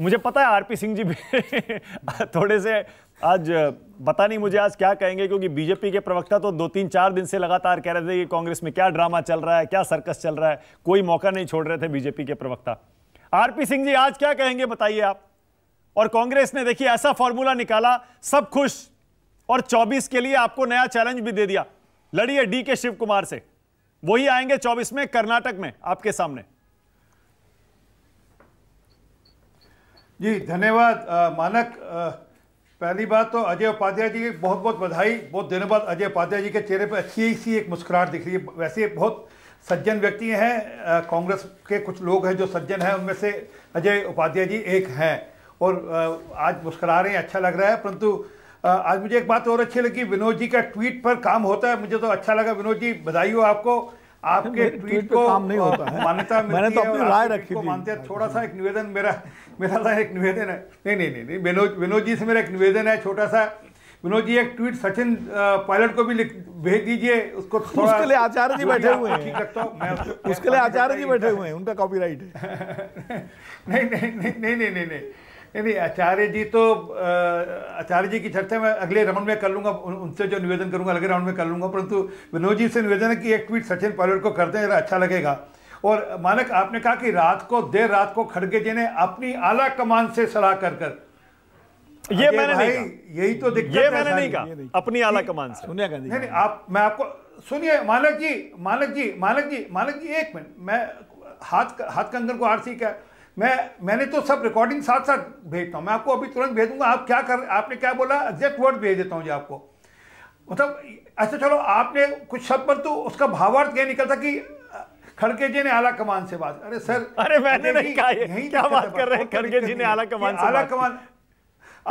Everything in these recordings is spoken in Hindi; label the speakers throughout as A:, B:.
A: मुझे पता है आरपी सिंह जी भी थोड़े से आज पता नहीं मुझे आज क्या कहेंगे क्योंकि बीजेपी के प्रवक्ता तो दो तीन चार दिन से लगातार कह रहे थे कि कांग्रेस में क्या ड्रामा चल रहा है क्या सर्कस चल रहा है कोई मौका नहीं छोड़ रहे थे बीजेपी के प्रवक्ता आरपी सिंह जी आज क्या कहेंगे बताइए आप और कांग्रेस ने देखिए ऐसा फॉर्मूला निकाला सब खुश और 24 के लिए आपको नया चैलेंज भी दे दिया लड़िए डी के शिव कुमार से वही आएंगे 24 में कर्नाटक में आपके सामने
B: जी धन्यवाद मानक आ, पहली बात तो अजय उपाध्याय जी की बहुत बहुत बधाई बहुत दिनों बाद अजय उपाध्याय जी के चेहरे पर अच्छी सी एक मुस्कुराहट दिख रही है वैसे बहुत सज्जन व्यक्ति हैं कांग्रेस के कुछ लोग हैं जो सज्जन हैं उनमें से अजय उपाध्याय जी एक हैं और आ, आज मुस्करा रहे हैं अच्छा लग रहा है परंतु आज मुझे एक बात और अच्छी लगी विनोद जी का ट्वीट पर काम होता है मुझे तो अच्छा लगा विनोद जी बधाई हो आपको आपके ट्वीट को काम नहीं होता है मान्यता मैंने तो अपनी राय रखी थी मानते हैं थोड़ा सा एक निवेदन मेरा मेरा सा एक निवेदन है नहीं नहीं नहीं विनोद विनोद जी से मेरा एक निवेदन है छोटा सा विनोद जी एक ट्वीट सचिन पायलट को भी लिख भेज दीजिए उसको उसके लिए आचार्य जी बैठे हुए हैं लगता हूँ मैं उसके लिए आचार्य जी बैठे हुए हैं उनका कॉपीराइट है नहीं नहीं नहीं नहीं नहीं नहीं नहीं आचार्य जी तो आचार्य जी की चर्चा मैं अगले राउंड में कर लूंगा उनसे जो निवेदन करूंगा अगले राउंड में कर लूंगा परंतु विनोद जी से निवेदन है कि एक ट्वीट सचिन पायलट को करते हैं अच्छा लगेगा और मानक आपने कहा कि रात को देर रात को खड़गे जी ने अपनी आला कमान से सलाह कर कर ये मैंने नहीं यही तो दिक्कत ये मैंने नहीं कहा अपनी आला कमान से सोनिया गांधी नहीं आप मैं आपको सुनिए मानक जी मानक जी मानक जी मानक जी एक मिनट मैं हाथ हाथ कंगन को आरसी क्या है मैं मैंने तो सब रिकॉर्डिंग साथ साथ भेजता हूँ मैं आपको अभी तुरंत भेजूंगा आप क्या कर आपने क्या बोला एग्जैक्ट वर्ड भेज देता हूँ जी आपको मतलब अच्छा चलो आपने कुछ शब्द पर तो उसका भावार्थ क्या निकलता कि खड़के जी ने आला कमान से बात अरे सर अरे मैंने नहीं कहा यही क्या बात कर रहे हैं खड़के जी ने आला कमान से आला कमान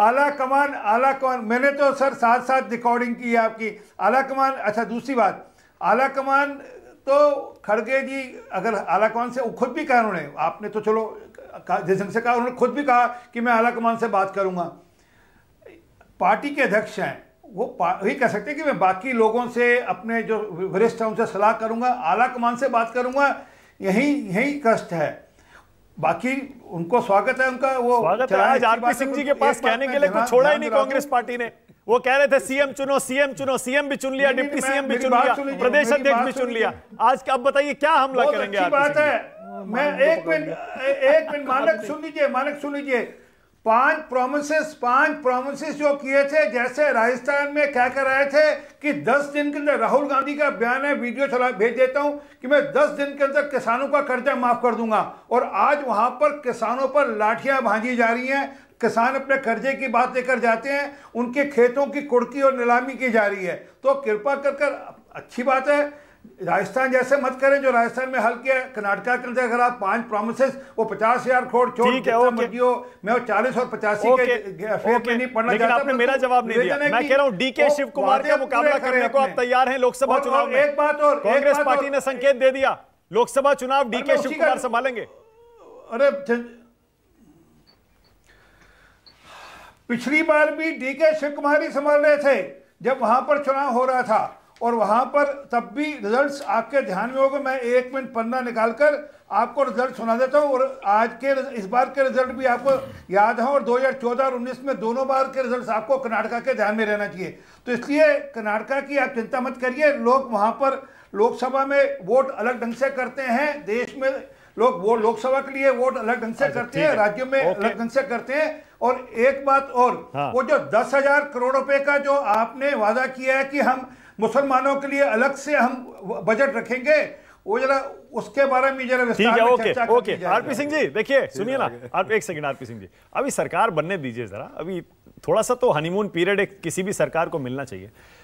B: आला कमान आला कमान मैंने तो सर साथ साथ रिकॉर्डिंग की है आपकी आला कमान अच्छा दूसरी बात आला कमान तो खड़गे जी अगर आला कमान से वो खुद भी कह उन्होंने आपने तो चलो जयशंकर से कहा उन्होंने खुद भी कहा कि मैं आला कमान से बात करूंगा पार्टी के अध्यक्ष हैं वो वही कह सकते हैं कि मैं बाकी लोगों से अपने जो वरिष्ठ हैं उनसे सलाह करूंगा आला कमान से बात करूंगा यही यही कष्ट है बाकी उनको स्वागत है उनका वो स्वागत है आरपी सिंह जी के पास कहने के लिए कुछ छोड़ा ही नहीं कांग्रेस
A: पार्टी ने वो कह रहे थे सीएम चुनो सीएम चुनो सीएम भी चुन लिया डिप्टी सीएम भी चुन लिया प्रदेश अध्यक्ष भी चुन लिया आज अब बताइए क्या हमला करेंगे बात है मैं एक मिनट एक मिनट मानक सुन लीजिए मानक सुन
B: लीजिए पांच प्रोमिसेस पांच प्रोमिसेस जो किए थे जैसे राजस्थान में क्या कर रहे थे कि दस दिन के अंदर राहुल गांधी का बयान है वीडियो चला भेज देता हूं कि मैं दस दिन के अंदर किसानों का कर्जा माफ कर दूंगा और आज वहां पर किसानों पर लाठियां भांजी जा रही हैं किसान अपने कर्जे की बात लेकर जाते हैं उनके खेतों की कुड़की और नीलामी की जा रही है तो कृपा कर कर अच्छी बात है राजस्थान जैसे मत करें जो राजस्थान में हल्के किया कर्नाटका के अंदर अगर आप पांच प्रोमिसेस वो पचास हजार करोड़ छोड़ मर्जी मैं चालीस और पचासी के अफेयर में नहीं पढ़ना चाहता आपने मेरा तो जवाब नहीं दिया मैं कह रहा हूँ डीके शिव कुमार का मुकाबला करने को आप तैयार हैं लोकसभा चुनाव में एक बात और कांग्रेस पार्टी ने
A: संकेत दे दिया लोकसभा चुनाव डीके शिव कुमार संभालेंगे अरे
B: पिछली बार भी डीके शिव कुमार ही संभाल रहे थे जब वहां पर चुनाव हो रहा था और वहाँ पर तब भी रिजल्ट्स आपके ध्यान में होगा मैं एक मिनट पन्ना निकाल कर आपको रिजल्ट सुना देता हूँ और आज के इस बार के रिजल्ट भी आपको याद हैं और 2014 और उन्नीस में दोनों बार के रिजल्ट्स आपको कर्नाटका के ध्यान में रहना चाहिए तो इसलिए कर्नाटका की आप चिंता मत करिए लोग वहाँ पर लोकसभा में वोट अलग ढंग से करते हैं देश में लोग वो लोकसभा के लिए वोट अलग ढंग से अच्छा, करते हैं राज्यों में अलग ढंग से करते हैं और एक बात और हाँ। वो जो दस हजार करोड़ रुपए का जो आपने वादा किया है कि हम मुसलमानों के लिए अलग से हम बजट रखेंगे वो जरा उसके बारे में जरा ठीक है ओके ओके आरपी सिंह जी देखिए सुनिए ना
A: आप एक सेकंड आरपी सिंह जी अभी सरकार बनने दीजिए जरा अभी थोड़ा सा तो हनीमून पीरियड एक किसी भी सरकार को मिलना चाहिए